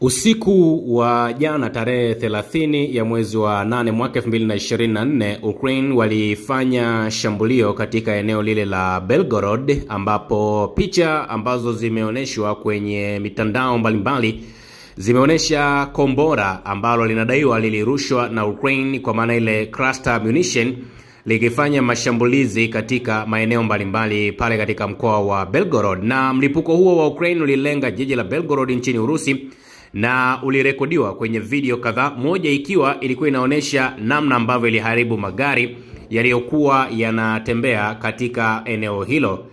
Usiku wa jana tarehe 30 ya mwezi wa 8 mwaka 2024, Ukraine walifanya shambulio katika eneo lile la Belgorod, ambapo picha ambazo zimeonyeshwa kwenye mitandao mbalimbali zimeonyesha kombora ambalo linadaiwa lilirushwa na Ukraine kwa maana ile cluster munition likifanya mashambulizi katika maeneo mbalimbali pale katika mkoa wa Belgorod, na mlipuko huo wa Ukraine ulilenga jiji la Belgorod nchini Urusi na ulirekodiwa kwenye video kadhaa, moja ikiwa ilikuwa inaonyesha namna ambavyo iliharibu magari yaliyokuwa yanatembea katika eneo hilo.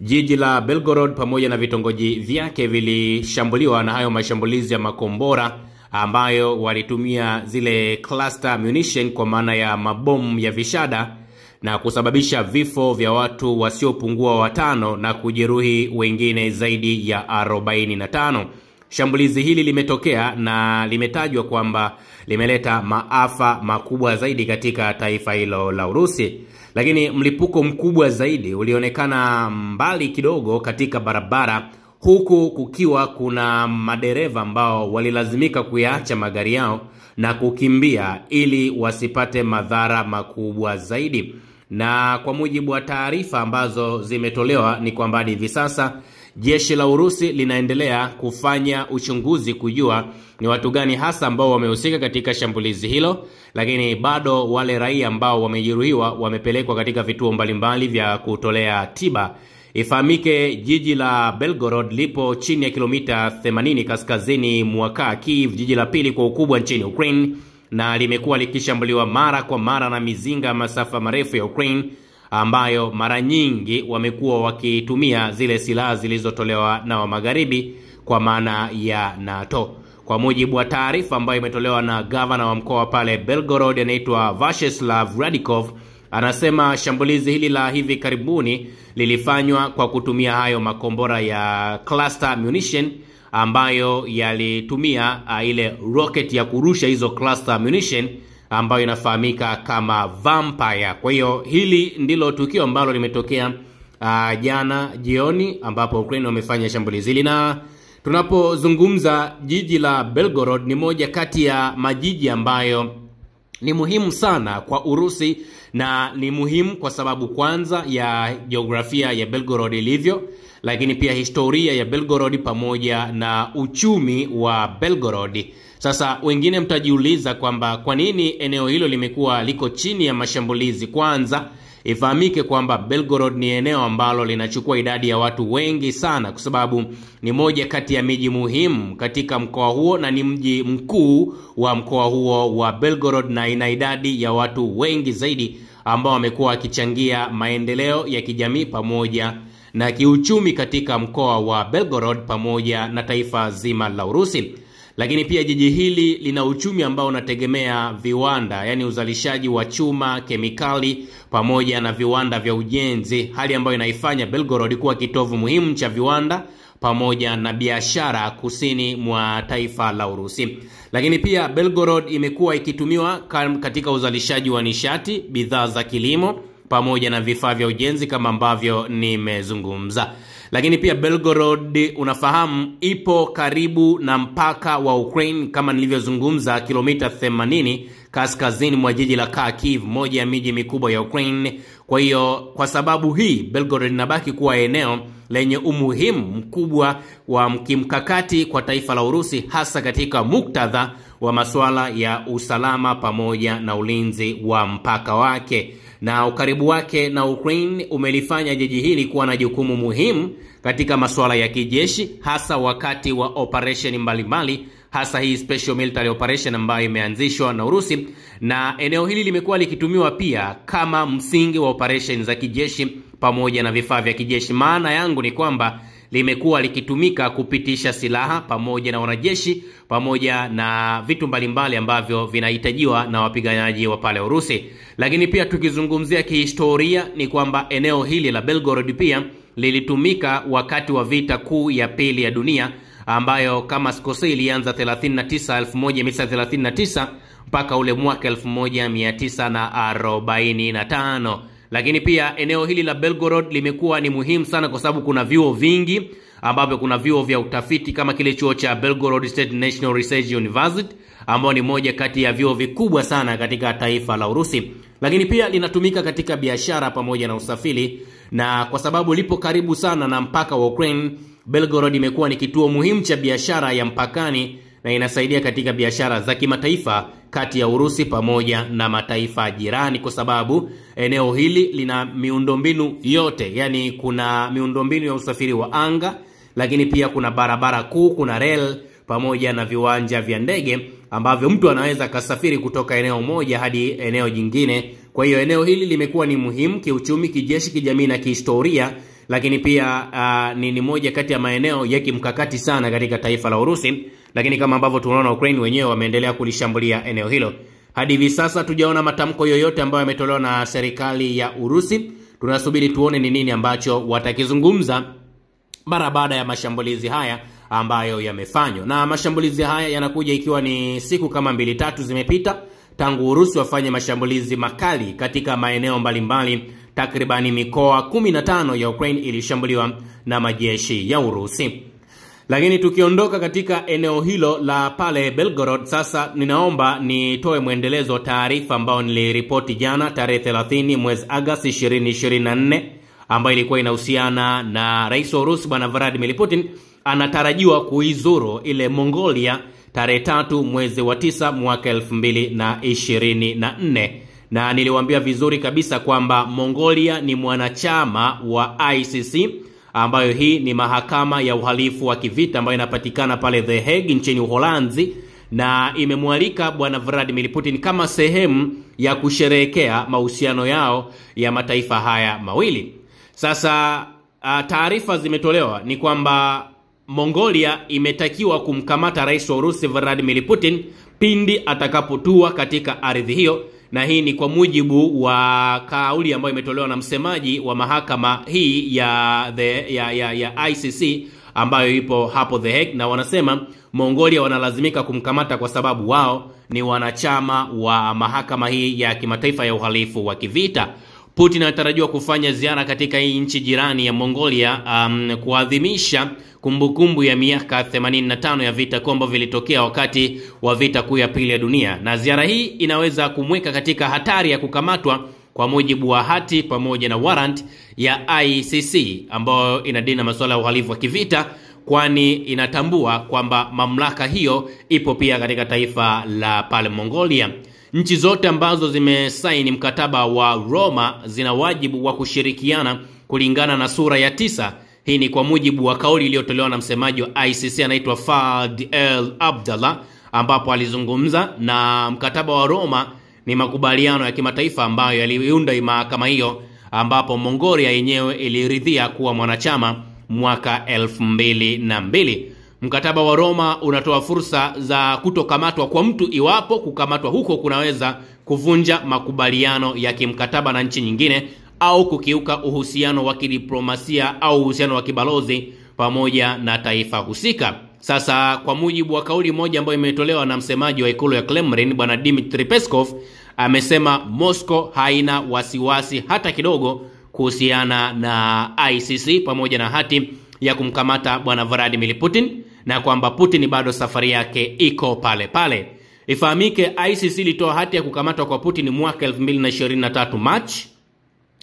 Jiji la Belgorod pamoja na vitongoji vyake vilishambuliwa na hayo mashambulizi ya makombora ambayo walitumia zile cluster munition kwa maana ya mabomu ya vishada na kusababisha vifo vya watu wasiopungua watano na kujeruhi wengine zaidi ya 45. Shambulizi hili limetokea na limetajwa kwamba limeleta maafa makubwa zaidi katika taifa hilo la Urusi. Lakini mlipuko mkubwa zaidi ulionekana mbali kidogo katika barabara, huku kukiwa kuna madereva ambao walilazimika kuyaacha magari yao na kukimbia ili wasipate madhara makubwa zaidi. Na kwa mujibu wa taarifa ambazo zimetolewa ni kwamba hadi hivi sasa Jeshi la Urusi linaendelea kufanya uchunguzi kujua ni watu gani hasa ambao wamehusika katika shambulizi hilo, lakini bado wale raia ambao wamejeruhiwa wamepelekwa katika vituo mbalimbali vya kutolea tiba. Ifahamike, jiji la Belgorod lipo chini ya kilomita 80 kaskazini mwa Kiev, jiji la pili kwa ukubwa nchini Ukraine, na limekuwa likishambuliwa mara kwa mara na mizinga masafa marefu ya Ukraine ambayo mara nyingi wamekuwa wakitumia zile silaha zilizotolewa na wa magharibi kwa maana ya NATO. Kwa mujibu wa taarifa ambayo imetolewa na gavana wa mkoa pale Belgorod anaitwa Vyacheslav Radikov, anasema shambulizi hili la hivi karibuni lilifanywa kwa kutumia hayo makombora ya cluster munition ambayo yalitumia uh, ile rocket ya kurusha hizo cluster munition ambayo inafahamika kama Vampire. Kwa hiyo hili ndilo tukio ambalo limetokea uh, jana jioni ambapo Ukraine wamefanya shambulizi hili, na tunapozungumza jiji la Belgorod ni moja kati ya majiji ambayo ni muhimu sana kwa Urusi na ni muhimu kwa sababu kwanza ya jiografia ya Belgorod ilivyo lakini pia historia ya Belgorod pamoja na uchumi wa Belgorod. Sasa wengine mtajiuliza kwamba kwa nini eneo hilo limekuwa liko chini ya mashambulizi. Kwanza ifahamike kwamba Belgorod ni eneo ambalo linachukua idadi ya watu wengi sana, kwa sababu ni moja kati ya miji muhimu katika mkoa huo na ni mji mkuu wa mkoa huo wa Belgorod, na ina idadi ya watu wengi zaidi ambao wamekuwa wakichangia maendeleo ya kijamii pamoja na kiuchumi katika mkoa wa Belgorod pamoja na taifa zima la Urusi. Lakini pia jiji hili lina uchumi ambao unategemea viwanda, yaani uzalishaji wa chuma, kemikali pamoja na viwanda vya ujenzi, hali ambayo inaifanya Belgorod kuwa kitovu muhimu cha viwanda pamoja na biashara kusini mwa taifa la Urusi. Lakini pia Belgorod imekuwa ikitumiwa katika uzalishaji wa nishati, bidhaa za kilimo pamoja na vifaa vya ujenzi kama ambavyo nimezungumza. Lakini pia Belgorod unafahamu, ipo karibu na mpaka wa Ukraine kama nilivyozungumza, kilomita 80 kaskazini mwa jiji la kakiv moja ya miji mikubwa ya Ukraine. Kwa hiyo kwa sababu hii, Belgorod inabaki kuwa eneo lenye umuhimu mkubwa wa kimkakati kwa taifa la Urusi, hasa katika muktadha wa masuala ya usalama pamoja na ulinzi wa mpaka wake na ukaribu wake na Ukraine umelifanya jiji hili kuwa na jukumu muhimu katika masuala ya kijeshi, hasa wakati wa operation mbalimbali, hasa hii special military operation ambayo imeanzishwa na Urusi, na eneo hili limekuwa likitumiwa pia kama msingi wa operation za kijeshi pamoja na vifaa vya kijeshi. Maana yangu ni kwamba limekuwa likitumika kupitisha silaha pamoja na wanajeshi pamoja na vitu mbalimbali ambavyo vinahitajiwa na wapiganaji wa pale Urusi. Lakini pia tukizungumzia kihistoria, ni kwamba eneo hili la Belgorod pia lilitumika wakati wa vita kuu ya pili ya dunia ambayo kama sikosei ilianza 39 1939 mpaka ule mwaka 1945 lakini pia eneo hili la Belgorod limekuwa ni muhimu sana kwa sababu kuna vyuo vingi ambavyo kuna vyuo vya utafiti kama kile chuo cha Belgorod State National Research University ambao ni moja kati ya vyuo vikubwa sana katika taifa la Urusi, lakini pia linatumika katika biashara pamoja na usafiri, na kwa sababu lipo karibu sana na mpaka wa Ukraine, Belgorod imekuwa ni kituo muhimu cha biashara ya mpakani na inasaidia katika biashara za kimataifa kati ya Urusi pamoja na mataifa jirani, kwa sababu eneo hili lina miundombinu yote, yani kuna miundombinu ya usafiri wa anga, lakini pia kuna barabara kuu, kuna rel pamoja na viwanja vya ndege ambavyo mtu anaweza akasafiri kutoka eneo moja hadi eneo jingine. Kwa hiyo eneo hili limekuwa ni muhimu kiuchumi, kijeshi, kijamii na kihistoria lakini pia uh, ni, ni moja kati ya maeneo ya kimkakati sana katika taifa la Urusi, lakini kama ambavyo tunaona Ukraine wenyewe wameendelea kulishambulia eneo hilo. Hadi hivi sasa tujaona matamko yoyote ambayo yametolewa na serikali ya Urusi. Tunasubiri tuone ni nini ambacho watakizungumza mara baada ya mashambulizi haya ambayo yamefanywa. Na mashambulizi haya yanakuja ikiwa ni siku kama mbili tatu zimepita tangu Urusi wafanye mashambulizi makali katika maeneo mbalimbali Takribani mikoa 15 ya Ukraine ilishambuliwa na majeshi ya Urusi. Lakini tukiondoka katika eneo hilo la pale Belgorod, sasa ninaomba nitoe mwendelezo wa taarifa ambayo niliripoti jana tarehe 30 mwezi Agosti 2024 ambayo ilikuwa inahusiana na rais wa Urusi bwana Vladimir Putin anatarajiwa kuizuru ile Mongolia tarehe tatu mwezi wa tisa mwaka 2024 na niliwaambia vizuri kabisa kwamba Mongolia ni mwanachama wa ICC ambayo hii ni mahakama ya uhalifu wa kivita ambayo inapatikana pale The Hague nchini Uholanzi na imemwalika bwana Vladimir Putin kama sehemu ya kusherehekea mahusiano yao ya mataifa haya mawili. Sasa taarifa zimetolewa ni kwamba Mongolia imetakiwa kumkamata rais wa Urusi Vladimir Putin pindi atakapotua katika ardhi hiyo na hii ni kwa mujibu wa kauli ambayo imetolewa na msemaji wa mahakama hii ya, the, ya, ya, ya ICC ambayo ipo hapo The Hague, na wanasema Mongolia wanalazimika kumkamata kwa sababu wao ni wanachama wa mahakama hii ya kimataifa ya uhalifu wa kivita. Putin anatarajiwa kufanya ziara katika hii nchi jirani ya Mongolia um, kuadhimisha kumbukumbu ya miaka 85 ya vita kuu ambavyo vilitokea wakati wa vita kuu ya pili ya dunia, na ziara hii inaweza kumweka katika hatari ya kukamatwa kwa mujibu wa hati pamoja na warrant ya ICC ambayo inadina na masuala ya uhalifu wa kivita, kwani inatambua kwamba mamlaka hiyo ipo pia katika taifa la pale Mongolia. Nchi zote ambazo zimesaini mkataba wa Roma zina wajibu wa kushirikiana kulingana na sura ya tisa. Hii ni kwa mujibu wa kauli iliyotolewa na msemaji wa ICC anaitwa Fahd El Abdallah, ambapo alizungumza na mkataba wa Roma ni makubaliano ya kimataifa ambayo yaliunda mahakama hiyo, ambapo Mongolia yenyewe iliridhia kuwa mwanachama mwaka elfu mbili na mbili. Mkataba wa Roma unatoa fursa za kutokamatwa kwa mtu iwapo kukamatwa huko kunaweza kuvunja makubaliano ya kimkataba na nchi nyingine au kukiuka uhusiano wa kidiplomasia au uhusiano wa kibalozi pamoja na taifa husika. Sasa, kwa mujibu wa kauli moja ambayo imetolewa na msemaji wa ikulu ya Kremlin bwana Dmitry Peskov, amesema Moscow haina wasiwasi hata kidogo kuhusiana na ICC pamoja na hati ya kumkamata bwana Vladimir Putin na kwamba Putin bado safari yake iko pale pale. Ifahamike, ICC ilitoa hati ya kukamatwa kwa Putin mwaka 2023 March,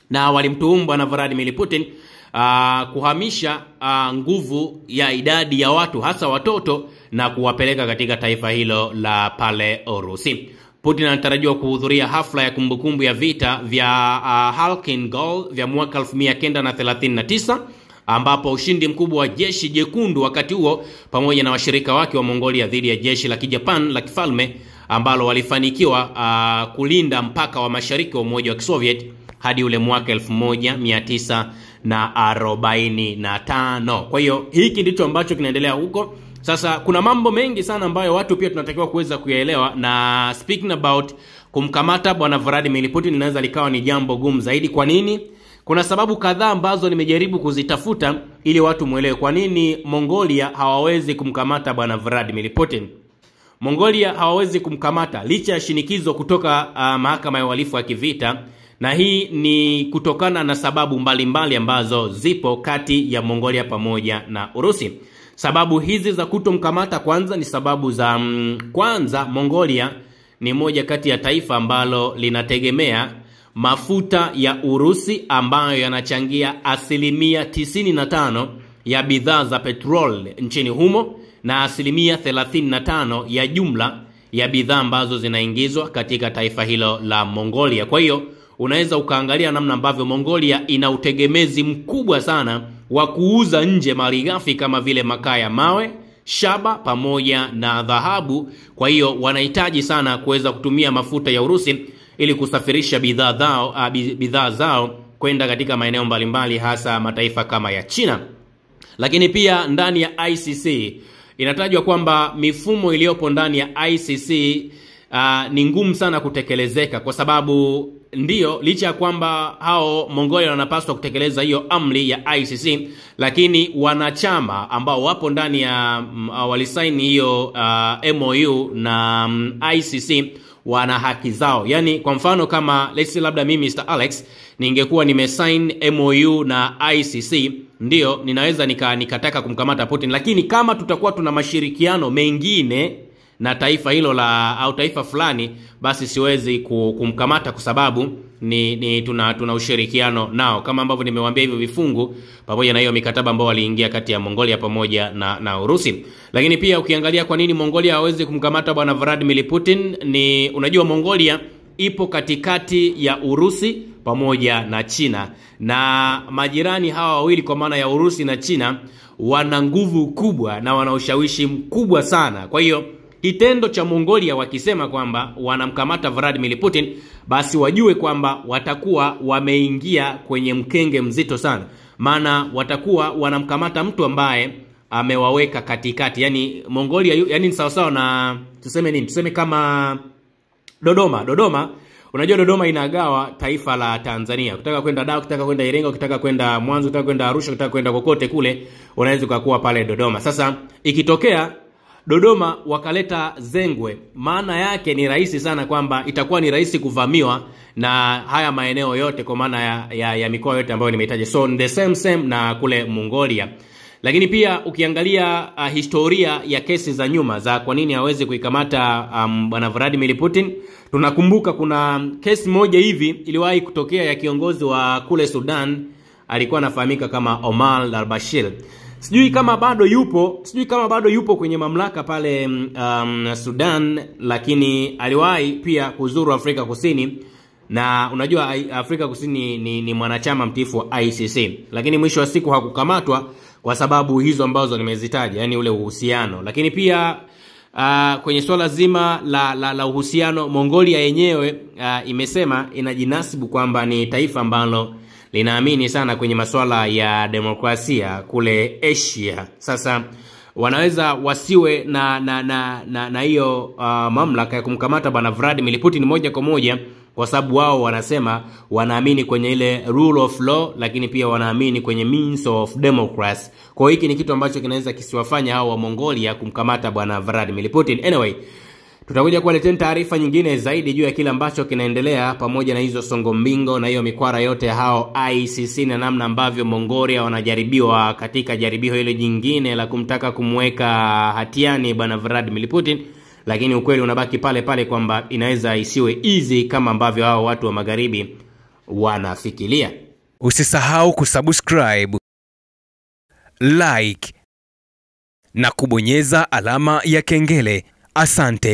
na walimtuhumu bwana Vladimir Putin Uh, kuhamisha uh, nguvu ya idadi ya watu hasa watoto na kuwapeleka katika taifa hilo la pale Urusi. Putin anatarajiwa kuhudhuria hafla ya kumbukumbu ya vita vya uh, ah, Halkin Gol vya mwaka 1939 ambapo ushindi mkubwa wa jeshi jekundu wakati huo pamoja na washirika wake wa Mongolia dhidi ya jeshi la Kijapan la kifalme ambalo walifanikiwa uh, kulinda mpaka wa mashariki wa Umoja wa Kisoviet hadi ule mwaka 1945. Kwa hiyo hiki ndicho ambacho kinaendelea huko. Sasa kuna mambo mengi sana ambayo watu pia tunatakiwa kuweza kuyaelewa, na speaking about kumkamata bwana Vladimir Putin inaweza likawa ni jambo gumu zaidi. Kwa nini? Kuna sababu kadhaa ambazo nimejaribu kuzitafuta ili watu mwelewe kwa nini Mongolia hawawezi kumkamata bwana Vladimir Putin. Mongolia hawawezi kumkamata licha ya shinikizo kutoka uh, mahakama ya uhalifu wa kivita, na hii ni kutokana na sababu mbalimbali mbali ambazo zipo kati ya Mongolia pamoja na Urusi. Sababu hizi za kutomkamata kwanza ni sababu za mm, kwanza Mongolia ni moja kati ya taifa ambalo linategemea mafuta ya Urusi ambayo yanachangia asilimia 95 ya bidhaa za petrol nchini humo na asilimia 35 ya jumla ya bidhaa ambazo zinaingizwa katika taifa hilo la Mongolia. Kwa hiyo unaweza ukaangalia namna ambavyo Mongolia ina utegemezi mkubwa sana wa kuuza nje malighafi kama vile makaa ya mawe, shaba pamoja na dhahabu. Kwa hiyo wanahitaji sana kuweza kutumia mafuta ya Urusi ili kusafirisha bidhaa zao, ah, bidhaa zao kwenda katika maeneo mbalimbali hasa mataifa kama ya China. Lakini pia ndani ya ICC inatajwa kwamba mifumo iliyopo ndani ya ICC uh, ah, ni ngumu sana kutekelezeka kwa sababu ndiyo, licha ya kwamba hao Mongolia wanapaswa kutekeleza hiyo amri ya ICC, lakini wanachama ambao wapo ndani ya mm, ah, walisaini hiyo uh, MOU na um, mm, ICC wana haki zao. Yaani kwa mfano kama let's say labda mimi Mr Alex ningekuwa nimesign MOU na ICC ndiyo ninaweza nika, nikataka kumkamata Putin, lakini kama tutakuwa tuna mashirikiano mengine na taifa hilo la au taifa fulani, basi siwezi kumkamata kwa sababu ni, ni tuna, tuna ushirikiano nao kama ambavyo nimewaambia hivyo vifungu pamoja na hiyo mikataba ambao waliingia kati ya Mongolia pamoja na, na Urusi. Lakini pia ukiangalia kwa nini Mongolia hawezi kumkamata bwana Vladimir Putin ni unajua, Mongolia ipo katikati ya Urusi pamoja na China na majirani hawa wawili kwa maana ya Urusi na China wana nguvu kubwa na wana ushawishi mkubwa sana, kwa hiyo kitendo cha Mongolia wakisema kwamba wanamkamata Vladimir Putin, basi wajue kwamba watakuwa wameingia kwenye mkenge mzito sana, maana watakuwa wanamkamata mtu ambaye amewaweka katikati, yani Mongolia, yani ni sawasawa na tuseme nini, tuseme kama Dodoma. Dodoma, unajua Dodoma inagawa taifa la Tanzania. Ukitaka kwenda Dar, ukitaka kwenda Iringa, ukitaka kwenda Mwanza, ukitaka kwenda Arusha, ukitaka kwenda kokote kule, unaweza ukakuwa pale Dodoma. Sasa ikitokea Dodoma wakaleta Zengwe. Maana yake ni rahisi sana kwamba itakuwa ni rahisi kuvamiwa na haya maeneo yote kwa maana ya, ya, ya mikoa yote ambayo nimehitaji. so the same same na kule Mongolia. Lakini pia ukiangalia uh, historia ya kesi za nyuma za kwa nini hawezi kuikamata um, bwana Vladimir Putin, tunakumbuka kuna kesi moja hivi iliwahi kutokea ya kiongozi wa kule Sudan, alikuwa anafahamika kama Omar al-Bashir sijui kama bado yupo sijui kama bado yupo kwenye mamlaka pale um, Sudan, lakini aliwahi pia kuzuru Afrika Kusini na unajua Afrika Kusini ni, ni, mwanachama mtifu wa ICC, lakini mwisho wa siku hakukamatwa kwa sababu hizo ambazo nimezitaja, yani ule uhusiano, lakini pia Uh, kwenye swala zima la, la, la uhusiano Mongolia yenyewe uh, imesema inajinasibu kwamba ni taifa ambalo linaamini sana kwenye masuala ya demokrasia kule Asia. Sasa wanaweza wasiwe na na na na, na hiyo uh, mamlaka ya kumkamata bwana Vladimir Putin moja kwa moja kwa sababu wao wanasema wanaamini kwenye ile rule of law, lakini pia wanaamini kwenye means of democracy. Kwa hiki ni kitu ambacho kinaweza kisiwafanya hao wa Mongolia kumkamata bwana Vladimir Putin. Anyway, Tutakuja kuwaleteni taarifa nyingine zaidi juu ya kile ambacho kinaendelea pamoja na hizo songo mbingo na hiyo mikwara yote hao ICC na namna ambavyo mongoria wanajaribiwa katika jaribio hilo jingine la kumtaka kumweka hatiani bwana Vladimir Putin, lakini ukweli unabaki pale pale kwamba inaweza isiwe easy kama ambavyo hao watu wa magharibi wanafikiria. Usisahau kusubscribe, like na kubonyeza alama ya kengele. Asante.